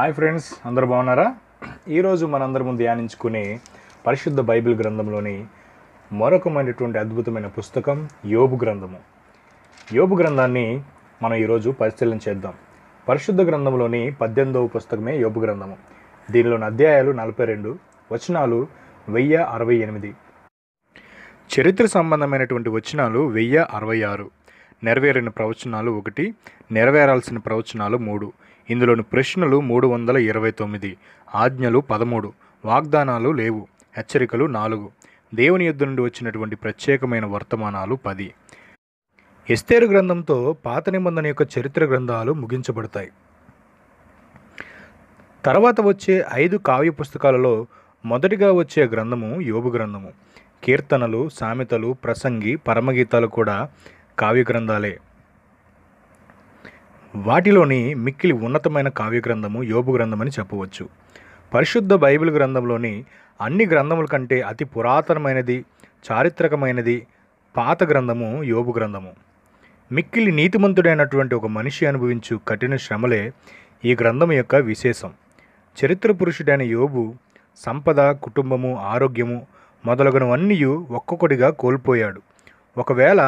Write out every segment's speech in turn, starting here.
hi friends అందరు బాగున్నారా ఈరోజు మనందరి ముందు ధ్యానించుకునే పరిశుద్ధ బైబిల్ గ్రంథంలోని మరొకమైనటువంటి అద్భుతమైన పుస్తకం యోబు గ్రంథము యోబు గ్రంథాన్ని మనం ఈరోజు పరిశీలన చేద్దాం పరిశుద్ధ గ్రంథంలోని పద్దెనిమిదవ పుస్తకమే యోబు గ్రంథము దీనిలోని అధ్యాయాలు నలభై రెండు వచనాలు వెయ్యి అరవై ఎనిమిది చరిత్ర సంబంధమైనటువంటి వచనాలు వెయ్యి అరవై ఆరు నెరవేరిన ప్రవచనాలు ఒకటి నెరవేరాల్సిన ప్రవచనాలు మూడు ఇందులోని ప్రశ్నలు మూడు వందల ఇరవై తొమ్మిది ఆజ్ఞలు పదమూడు వాగ్దానాలు లేవు హెచ్చరికలు నాలుగు దేవుని యుద్ధ నుండి వచ్చినటువంటి ప్రత్యేకమైన వర్తమానాలు పది ఎస్తేరు గ్రంథంతో పాత నిబంధన యొక్క చరిత్ర గ్రంథాలు ముగించబడతాయి తర్వాత వచ్చే ఐదు కావ్య పుస్తకాలలో మొదటిగా వచ్చే గ్రంథము యోగు గ్రంథము కీర్తనలు సామెతలు ప్రసంగి పరమగీతాలు కూడా కావ్య గ్రంథాలే వాటిలోని మిక్కిలి ఉన్నతమైన కావ్య గ్రంథము యోబు గ్రంథమని చెప్పవచ్చు పరిశుద్ధ బైబిల్ గ్రంథంలోని అన్ని గ్రంథముల కంటే అతి పురాతనమైనది చారిత్రకమైనది పాత గ్రంథము యోబు గ్రంథము మిక్కిలి నీతిమంతుడైనటువంటి ఒక మనిషి అనుభవించు కఠిన శ్రమలే ఈ గ్రంథం యొక్క విశేషం చరిత్ర పురుషుడైన యోబు సంపద కుటుంబము ఆరోగ్యము మొదలగునవన్నీ ఒక్కొక్కటిగా కోల్పోయాడు ఒకవేళ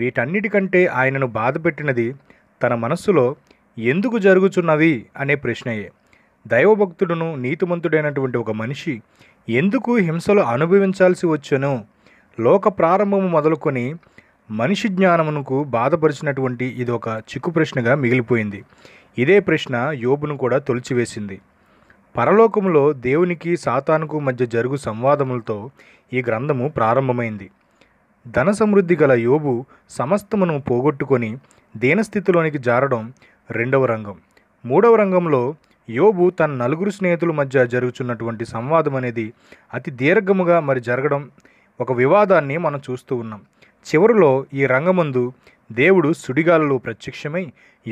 వీటన్నిటికంటే ఆయనను బాధపెట్టినది తన మనస్సులో ఎందుకు జరుగుచున్నవి అనే ప్రశ్నయే దైవభక్తుడును నీతిమంతుడైనటువంటి ఒక మనిషి ఎందుకు హింసలు అనుభవించాల్సి వచ్చను లోక ప్రారంభము మొదలుకొని మనిషి జ్ఞానమునకు బాధపరిచినటువంటి ఇది ఒక చిక్కు ప్రశ్నగా మిగిలిపోయింది ఇదే ప్రశ్న యోబును కూడా తొలిచివేసింది పరలోకంలో దేవునికి సాతానుకు మధ్య జరుగు సంవాదములతో ఈ గ్రంథము ప్రారంభమైంది ధన సమృద్ధి గల యోబు సమస్తమును పోగొట్టుకొని దీనస్థితిలోనికి జారడం రెండవ రంగం మూడవ రంగంలో యోబు తన నలుగురు స్నేహితుల మధ్య జరుగుతున్నటువంటి సంవాదం అనేది అతి దీర్ఘముగా మరి జరగడం ఒక వివాదాన్ని మనం చూస్తూ ఉన్నాం చివరిలో ఈ రంగమందు దేవుడు సుడిగాలలో ప్రత్యక్షమై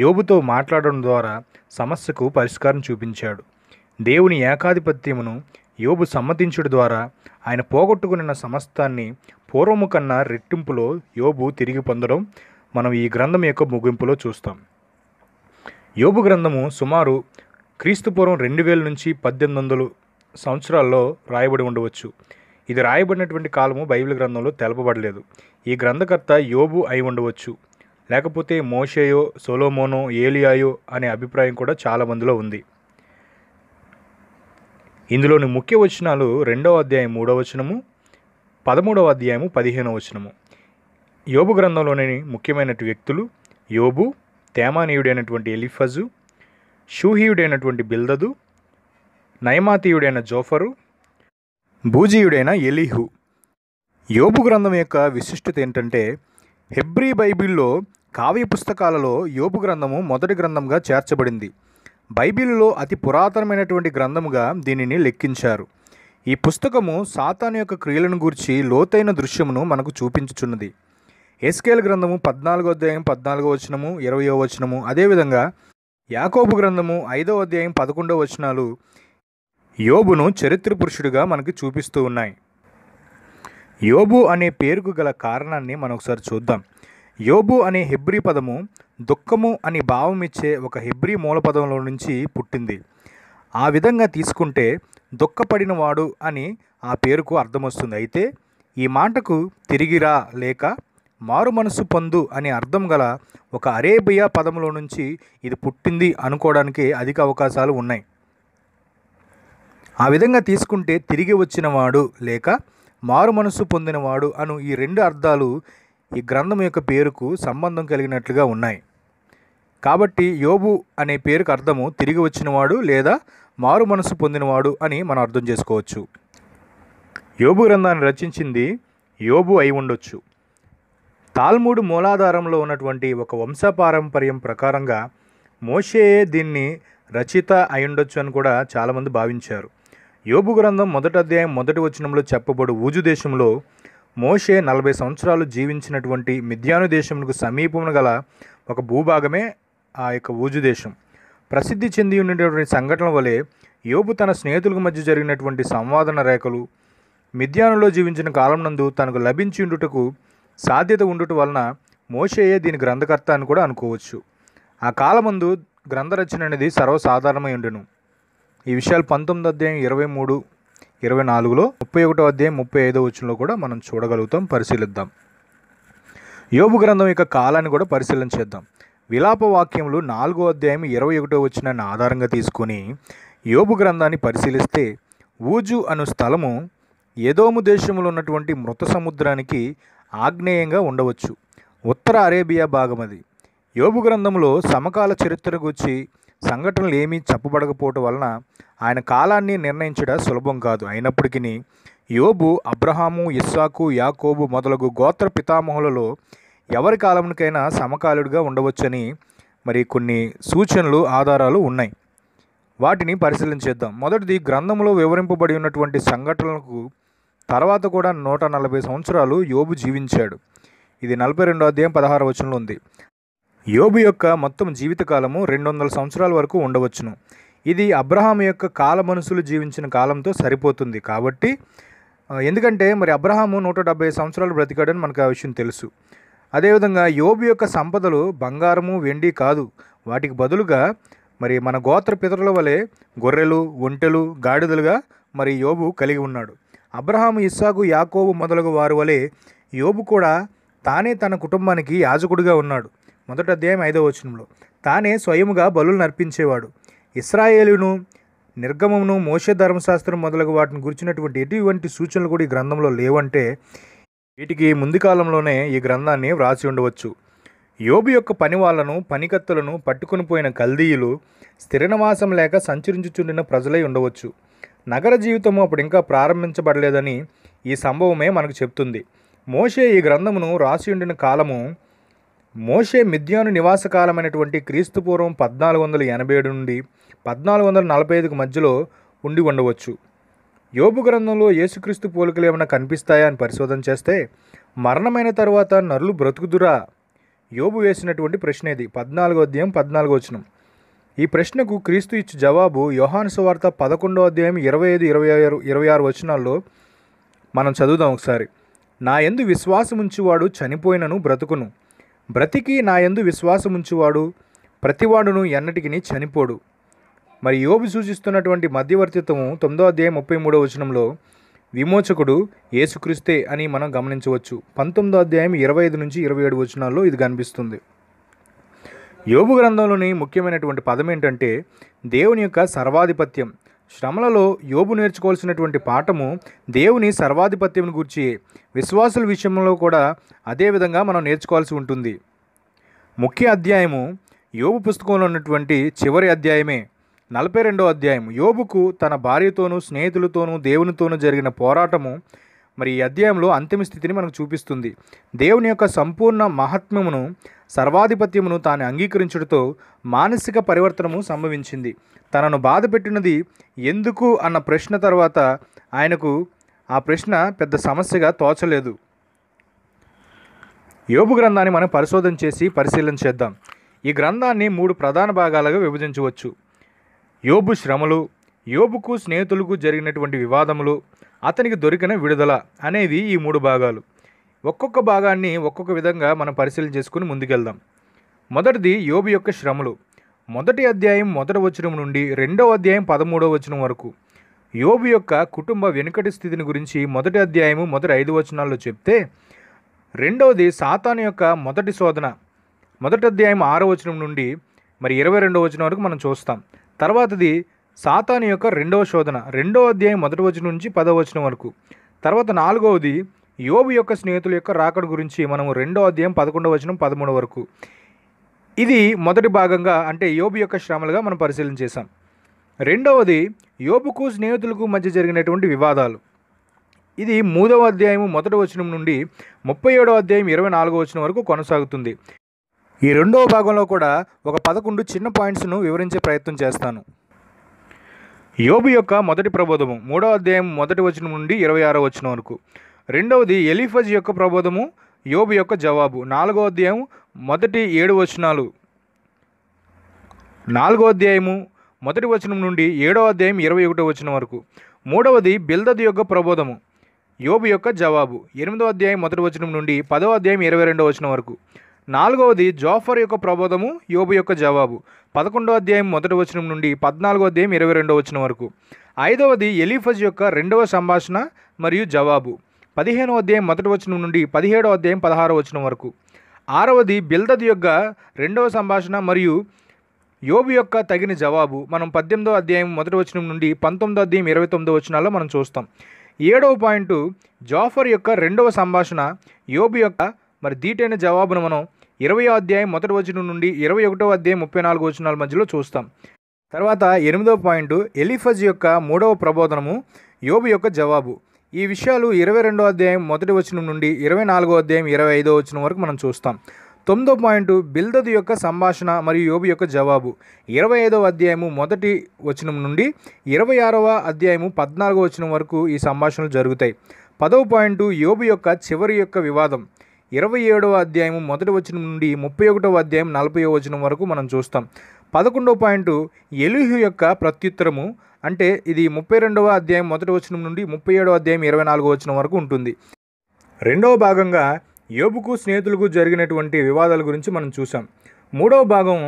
యోబుతో మాట్లాడడం ద్వారా సమస్యకు పరిష్కారం చూపించాడు దేవుని ఏకాధిపత్యమును యోబు సమ్మతించుడు ద్వారా ఆయన పోగొట్టుకున్న సమస్తాన్ని పూర్వము కన్నా రెట్టింపులో యోబు తిరిగి పొందడం మనం ఈ గ్రంథం యొక్క ముగింపులో చూస్తాం యోబు గ్రంథము సుమారు క్రీస్తుపూర్వం రెండు వేల నుంచి పద్దెనిమిది వందల సంవత్సరాల్లో రాయబడి ఉండవచ్చు ఇది రాయబడినటువంటి కాలము బైబిల్ గ్రంథంలో తెలపబడలేదు ఈ గ్రంథకర్త యోబు అయి ఉండవచ్చు లేకపోతే మోషేయో సోలోమోనో ఏలియాయో అనే అభిప్రాయం కూడా చాలామందిలో ఉంది ఇందులోని ముఖ్య వచనాలు రెండవ అధ్యాయం మూడవ వచనము పదమూడవ అధ్యాయము పదిహేనవ వచనము యోబు గ్రంథంలోని ముఖ్యమైన వ్యక్తులు యోబు తేమానీయుడైనటువంటి ఎలిఫజు షూహీయుడైనటువంటి బిల్దదు నయమాతీయుడైన జోఫరు భూజీయుడైన ఎలీహు యోబు గ్రంథం యొక్క విశిష్టత ఏంటంటే హెబ్రీ బైబిల్లో కావ్య పుస్తకాలలో యోబు గ్రంథము మొదటి గ్రంథంగా చేర్చబడింది బైబిల్లో అతి పురాతనమైనటువంటి గ్రంథముగా దీనిని లెక్కించారు ఈ పుస్తకము సాతాను యొక్క క్రియలను గూర్చి లోతైన దృశ్యమును మనకు చూపించుచున్నది ఎస్కేల్ గ్రంథము పద్నాలుగో అధ్యాయం పద్నాలుగో వచనము ఇరవయో వచనము అదేవిధంగా యాకోబు గ్రంథము ఐదో అధ్యాయం పదకొండవ వచనాలు యోబును చరిత్ర పురుషుడిగా మనకు చూపిస్తూ ఉన్నాయి యోబు అనే పేరుకు గల కారణాన్ని మనం ఒకసారి చూద్దాం యోబు అనే హెబ్రీ పదము దుఃఖము అని భావం ఇచ్చే ఒక హెబ్రీ మూలపదంలో నుంచి పుట్టింది ఆ విధంగా తీసుకుంటే దుఃఖపడినవాడు అని ఆ పేరుకు అర్థం వస్తుంది అయితే ఈ మాటకు తిరిగిరా లేక మారు మనసు పొందు అనే అర్థం గల ఒక అరేబియా పదంలో నుంచి ఇది పుట్టింది అనుకోవడానికి అధిక అవకాశాలు ఉన్నాయి ఆ విధంగా తీసుకుంటే తిరిగి వచ్చినవాడు లేక మారు మనసు పొందినవాడు అను ఈ రెండు అర్థాలు ఈ గ్రంథం యొక్క పేరుకు సంబంధం కలిగినట్లుగా ఉన్నాయి కాబట్టి యోబు అనే పేరుకు అర్థము తిరిగి వచ్చినవాడు లేదా మారు మనసు పొందినవాడు అని మనం అర్థం చేసుకోవచ్చు యోబు గ్రంథాన్ని రచించింది యోబు అయి ఉండొచ్చు తాల్మూడు మూలాధారంలో ఉన్నటువంటి ఒక వంశపారంపర్యం ప్రకారంగా మోషేయే దీన్ని రచిత అయ్యుండొచ్చు అని కూడా చాలామంది భావించారు యోబు గ్రంథం మొదటి అధ్యాయం మొదటి వచనంలో చెప్పబడు ఊజు దేశంలో మోషే నలభై సంవత్సరాలు జీవించినటువంటి మిథ్యాను దేశములకు సమీపము గల ఒక భూభాగమే ఆ యొక్క ఊజు దేశం ప్రసిద్ధి చెంది ఉండేటువంటి సంఘటన వలె యోబు తన స్నేహితుల మధ్య జరిగినటువంటి సంవాదన రేఖలు మిథ్యానంలో జీవించిన కాలం నందు తనకు లభించి ఉండుటకు సాధ్యత ఉండుట వలన మోషయ్యే దీని గ్రంథకర్త అని కూడా అనుకోవచ్చు ఆ కాలమందు గ్రంథరచన అనేది సర్వసాధారణమై ఉండెను ఈ విషయాలు పంతొమ్మిది అధ్యాయం ఇరవై మూడు ఇరవై నాలుగులో ముప్పై ఒకటో అధ్యాయం ముప్పై ఐదో వచ్చినలో కూడా మనం చూడగలుగుతాం పరిశీలిద్దాం యోగు గ్రంథం యొక్క కాలాన్ని కూడా పరిశీలన చేద్దాం విలాపవాక్యములు నాలుగో అధ్యాయం ఇరవై ఒకటో వచ్చినాన్ని ఆధారంగా తీసుకుని యోబు గ్రంథాన్ని పరిశీలిస్తే ఊజు అను స్థలము ఏదోము దేశంలో ఉన్నటువంటి మృత సముద్రానికి ఆగ్నేయంగా ఉండవచ్చు ఉత్తర అరేబియా భాగం అది యోబు గ్రంథంలో సమకాల చరిత్ర గురించి సంఘటనలు ఏమీ చెప్పబడకపోవటం వలన ఆయన కాలాన్ని నిర్ణయించడం సులభం కాదు అయినప్పటికీ యోబు అబ్రహాము ఇస్సాకు యాకోబు మొదలగు గోత్ర పితామహులలో ఎవరి కాలంకైనా సమకాలుడిగా ఉండవచ్చని మరి కొన్ని సూచనలు ఆధారాలు ఉన్నాయి వాటిని పరిశీలించేద్దాం మొదటిది గ్రంథంలో వివరింపబడి ఉన్నటువంటి సంఘటనలకు తర్వాత కూడా నూట నలభై సంవత్సరాలు యోబు జీవించాడు ఇది నలభై రెండో అధ్యాయం పదహారు వచనంలో ఉంది యోబు యొక్క మొత్తం జీవితకాలము రెండు వందల సంవత్సరాల వరకు ఉండవచ్చును ఇది అబ్రహాం యొక్క కాల మనుషులు జీవించిన కాలంతో సరిపోతుంది కాబట్టి ఎందుకంటే మరి అబ్రహాము నూట డెబ్భై సంవత్సరాలు బ్రతికాడని మనకు ఆ విషయం తెలుసు అదేవిధంగా యోబు యొక్క సంపదలు బంగారము వెండి కాదు వాటికి బదులుగా మరి మన గోత్ర పితరుల వలె గొర్రెలు ఒంటెలు గాడిదలుగా మరి యోబు కలిగి ఉన్నాడు అబ్రహాము ఇస్సాకు యాకోబు మొదలగు వారి వలె యోబు కూడా తానే తన కుటుంబానికి యాజకుడిగా ఉన్నాడు మొదట అధ్యాయం ఐదవ వచనంలో తానే స్వయముగా బలు నర్పించేవాడు ఇస్రాయేలును నిర్గమమును మోసే ధర్మశాస్త్రం మొదలగు వాటిని గురించినటువంటి ఎటువంటి సూచనలు కూడా ఈ గ్రంథంలో లేవంటే వీటికి ముందు కాలంలోనే ఈ గ్రంథాన్ని వ్రాసి ఉండవచ్చు యోబు యొక్క పని వాళ్లను పనికత్తులను పట్టుకుని పోయిన కల్దీయులు స్థిరనివాసం లేక సంచరించుచుండిన ప్రజలై ఉండవచ్చు నగర జీవితము అప్పుడు ఇంకా ప్రారంభించబడలేదని ఈ సంభవమే మనకు చెప్తుంది మోషే ఈ గ్రంథమును రాసి ఉండిన కాలము మోషే మిద్యాను నివాస కాలమైనటువంటి క్రీస్తుపూర్వం పద్నాలుగు వందల ఎనభై ఏడు నుండి పద్నాలుగు వందల నలభై ఐదుకు మధ్యలో ఉండి ఉండవచ్చు యోబు గ్రంథంలో యేసుక్రీస్తు పోలికలు ఏమైనా కనిపిస్తాయా అని పరిశోధన చేస్తే మరణమైన తర్వాత నరులు బ్రతుకుదురా యోబు వేసినటువంటి ప్రశ్న ఇది పద్నాలుగో అధ్యాయం పద్నాలుగో వచనం ఈ ప్రశ్నకు క్రీస్తు ఇచ్చి జవాబు యోహానుస వార్త పదకొండో అధ్యాయం ఇరవై ఐదు ఇరవై ఆరు ఇరవై ఆరు వచనాల్లో మనం చదువుదాం ఒకసారి నా ఎందు విశ్వాసముంచువాడు చనిపోయినను బ్రతుకును బ్రతికి నా ఎందు విశ్వాసముంచువాడు ప్రతివాడును ఎన్నటికి చనిపోడు మరి యోబు సూచిస్తున్నటువంటి మధ్యవర్తిత్వము తొమ్మిదో అధ్యాయం ముప్పై మూడో వచనంలో విమోచకుడు ఏసుక్రీస్తే అని మనం గమనించవచ్చు పంతొమ్మిదో అధ్యాయం ఇరవై ఐదు నుంచి ఇరవై ఏడు వచనాల్లో ఇది కనిపిస్తుంది యోబు గ్రంథంలోని ముఖ్యమైనటువంటి పదం ఏంటంటే దేవుని యొక్క సర్వాధిపత్యం శ్రమలలో యోబు నేర్చుకోవాల్సినటువంటి పాఠము దేవుని సర్వాధిపత్యం గురించి విశ్వాసుల విషయంలో కూడా అదేవిధంగా మనం నేర్చుకోవాల్సి ఉంటుంది ముఖ్య అధ్యాయము యోగు పుస్తకంలో ఉన్నటువంటి చివరి అధ్యాయమే నలభై రెండో అధ్యాయం యోబుకు తన భార్యతోనూ స్నేహితులతోనూ దేవునితోనూ జరిగిన పోరాటము మరి ఈ అధ్యాయంలో అంతిమ స్థితిని మనకు చూపిస్తుంది దేవుని యొక్క సంపూర్ణ మహాత్మ్యమును సర్వాధిపత్యమును తాను అంగీకరించడంతో మానసిక పరివర్తనము సంభవించింది తనను బాధ ఎందుకు అన్న ప్రశ్న తర్వాత ఆయనకు ఆ ప్రశ్న పెద్ద సమస్యగా తోచలేదు యోబు గ్రంథాన్ని మనం పరిశోధన చేసి పరిశీలన చేద్దాం ఈ గ్రంథాన్ని మూడు ప్రధాన భాగాలుగా విభజించవచ్చు యోబు శ్రమలు యోబుకు స్నేహితులకు జరిగినటువంటి వివాదములు అతనికి దొరికిన విడుదల అనేవి ఈ మూడు భాగాలు ఒక్కొక్క భాగాన్ని ఒక్కొక్క విధంగా మనం పరిశీలన చేసుకుని ముందుకెళ్దాం మొదటిది యోబు యొక్క శ్రమలు మొదటి అధ్యాయం మొదటి వచనం నుండి రెండవ అధ్యాయం పదమూడవ వచనం వరకు యోబు యొక్క కుటుంబ వెనుకటి స్థితిని గురించి మొదటి అధ్యాయము మొదటి ఐదు వచనాల్లో చెప్తే రెండవది సాతాను యొక్క మొదటి శోధన మొదటి అధ్యాయం ఆరో వచనం నుండి మరి ఇరవై రెండవ వచనం వరకు మనం చూస్తాం తర్వాతది సాతాను యొక్క రెండవ శోధన రెండవ అధ్యాయం మొదటి వచనం నుంచి పదవ వచనం వరకు తర్వాత నాలుగవది యోబు యొక్క స్నేహితుల యొక్క రాకడ గురించి మనము రెండో అధ్యాయం పదకొండవ వచనం పదమూడు వరకు ఇది మొదటి భాగంగా అంటే యోబు యొక్క శ్రమలుగా మనం పరిశీలన చేశాం రెండవది యోబుకు స్నేహితులకు మధ్య జరిగినటువంటి వివాదాలు ఇది మూడవ అధ్యాయం మొదటి వచనం నుండి ముప్పై ఏడవ అధ్యాయం ఇరవై నాలుగో వచనం వరకు కొనసాగుతుంది ఈ రెండవ భాగంలో కూడా ఒక పదకొండు చిన్న పాయింట్స్ను వివరించే ప్రయత్నం చేస్తాను యోబు యొక్క మొదటి ప్రబోధము మూడవ అధ్యాయం మొదటి వచనం నుండి ఇరవై ఆరో వచనం వరకు రెండవది ఎలిఫజ్ యొక్క ప్రబోధము యోబు యొక్క జవాబు నాలుగో అధ్యాయం మొదటి ఏడు వచనాలు నాలుగో అధ్యాయము మొదటి వచనం నుండి ఏడవ అధ్యాయం ఇరవై ఒకటో వచనం వరకు మూడవది బిల్దది యొక్క ప్రబోధము యోబు యొక్క జవాబు ఎనిమిదో అధ్యాయం మొదటి వచనం నుండి పదో అధ్యాయం ఇరవై రెండో వచనం వరకు నాలుగవది జోఫర్ యొక్క ప్రబోధము యోబు యొక్క జవాబు పదకొండో అధ్యాయం మొదటి వచనం నుండి పద్నాలుగో అధ్యాయం ఇరవై రెండో వచనం వరకు ఐదవది ఎలీఫజ్ యొక్క రెండవ సంభాషణ మరియు జవాబు పదిహేనో అధ్యాయం మొదటి వచనం నుండి పదిహేడో అధ్యాయం పదహారవ వచనం వరకు ఆరవది బిల్దద్ యొక్క రెండవ సంభాషణ మరియు యోబు యొక్క తగిన జవాబు మనం పద్దెనిమిదో అధ్యాయం మొదటి వచనం నుండి పంతొమ్మిదో అధ్యాయం ఇరవై తొమ్మిదో వచనాల్లో మనం చూస్తాం ఏడవ పాయింట్ జాఫర్ యొక్క రెండవ సంభాషణ యోబు యొక్క మరి దీటైన జవాబును మనం ఇరవై అధ్యాయం మొదటి వచనం నుండి ఇరవై ఒకటో అధ్యాయం ముప్పై నాలుగు వచనాల మధ్యలో చూస్తాం తర్వాత ఎనిమిదో పాయింట్ ఎలిఫజ్ యొక్క మూడవ ప్రబోధనము యోబు యొక్క జవాబు ఈ విషయాలు ఇరవై రెండో అధ్యాయం మొదటి వచనం నుండి ఇరవై నాలుగో అధ్యాయం ఇరవై ఐదో వచనం వరకు మనం చూస్తాం తొమ్మిదో పాయింట్ బిల్దదు యొక్క సంభాషణ మరియు యోబు యొక్క జవాబు ఇరవై ఐదవ అధ్యాయము మొదటి వచనం నుండి ఇరవై ఆరవ అధ్యాయము పద్నాలుగో వచనం వరకు ఈ సంభాషణలు జరుగుతాయి పదవ పాయింట్ యోబు యొక్క చివరి యొక్క వివాదం ఇరవై ఏడవ అధ్యాయం మొదటి వచనం నుండి ముప్పై ఒకటవ అధ్యాయం నలభై వచనం వరకు మనం చూస్తాం పదకొండో పాయింట్ ఎలుహు యొక్క ప్రత్యుత్తరము అంటే ఇది ముప్పై రెండవ అధ్యాయం మొదటి వచనం నుండి ముప్పై ఏడవ అధ్యాయం ఇరవై నాలుగవ వచనం వరకు ఉంటుంది రెండవ భాగంగా యోబుకు స్నేహితులకు జరిగినటువంటి వివాదాల గురించి మనం చూసాం మూడవ భాగం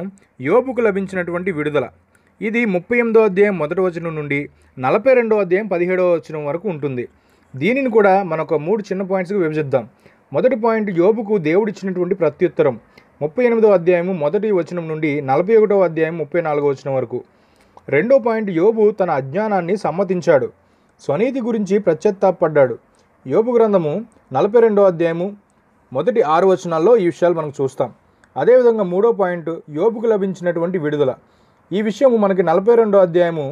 యోబుకు లభించినటువంటి విడుదల ఇది ముప్పై ఎనిమిదో అధ్యాయం మొదటి వచనం నుండి నలభై రెండవ అధ్యాయం పదిహేడవ వచనం వరకు ఉంటుంది దీనిని కూడా మనకు మూడు చిన్న పాయింట్స్కి విభజిద్దాం మొదటి పాయింట్ యోబుకు దేవుడిచ్చినటువంటి ప్రత్యుత్తరం ముప్పై ఎనిమిదో అధ్యాయము మొదటి వచనం నుండి నలభై ఒకటో అధ్యాయం ముప్పై నాలుగో వచనం వరకు రెండో పాయింట్ యోబు తన అజ్ఞానాన్ని సమ్మతించాడు స్వనీతి గురించి ప్రత్యత్తాపడ్డాడు యోబు గ్రంథము నలభై రెండో అధ్యాయము మొదటి ఆరు వచనాల్లో ఈ విషయాలు మనం చూస్తాం అదేవిధంగా మూడో పాయింట్ యోబుకు లభించినటువంటి విడుదల ఈ విషయము మనకి నలభై రెండో అధ్యాయము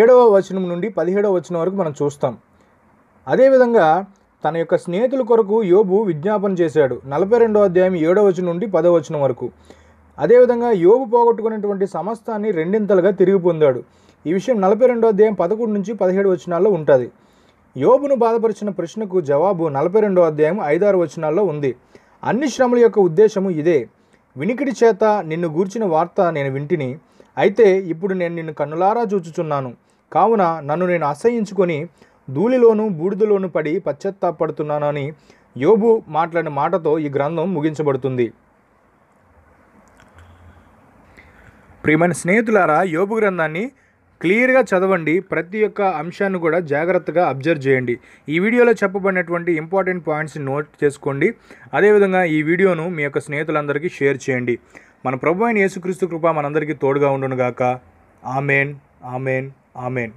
ఏడవ వచనం నుండి పదిహేడవ వచనం వరకు మనం చూస్తాం అదేవిధంగా తన యొక్క స్నేహితుల కొరకు యోబు విజ్ఞాపన చేశాడు నలభై రెండో అధ్యాయం ఏడో వచనం నుండి పదో వచనం వరకు అదేవిధంగా యోబు పోగొట్టుకున్నటువంటి సమస్తాన్ని రెండింతలుగా తిరిగి పొందాడు ఈ విషయం నలభై రెండో అధ్యాయం పదకొండు నుంచి పదిహేడు వచనాల్లో ఉంటుంది యోబును బాధపరిచిన ప్రశ్నకు జవాబు నలభై రెండో అధ్యాయం ఐదారు వచనాల్లో ఉంది అన్ని శ్రమల యొక్క ఉద్దేశము ఇదే వినికిడి చేత నిన్ను గూర్చిన వార్త నేను వింటిని అయితే ఇప్పుడు నేను నిన్ను కన్నులారా చూచుచున్నాను కావున నన్ను నేను అసహించుకొని ధూళిలోనూ బూడిదలోను పడి పశ్చత్తాపడుతున్నానని యోబు మాట్లాడిన మాటతో ఈ గ్రంథం ముగించబడుతుంది ప్రియమైన స్నేహితులారా యోబు గ్రంథాన్ని క్లియర్గా చదవండి ప్రతి ఒక్క అంశాన్ని కూడా జాగ్రత్తగా అబ్జర్వ్ చేయండి ఈ వీడియోలో చెప్పబడినటువంటి ఇంపార్టెంట్ పాయింట్స్ నోట్ చేసుకోండి అదేవిధంగా ఈ వీడియోను మీ యొక్క స్నేహితులందరికీ షేర్ చేయండి మన ప్రభు అయిన యేసుక్రీస్తు కృప మనందరికీ తోడుగా గాక ఆమెన్ ఆమెన్ ఆమెన్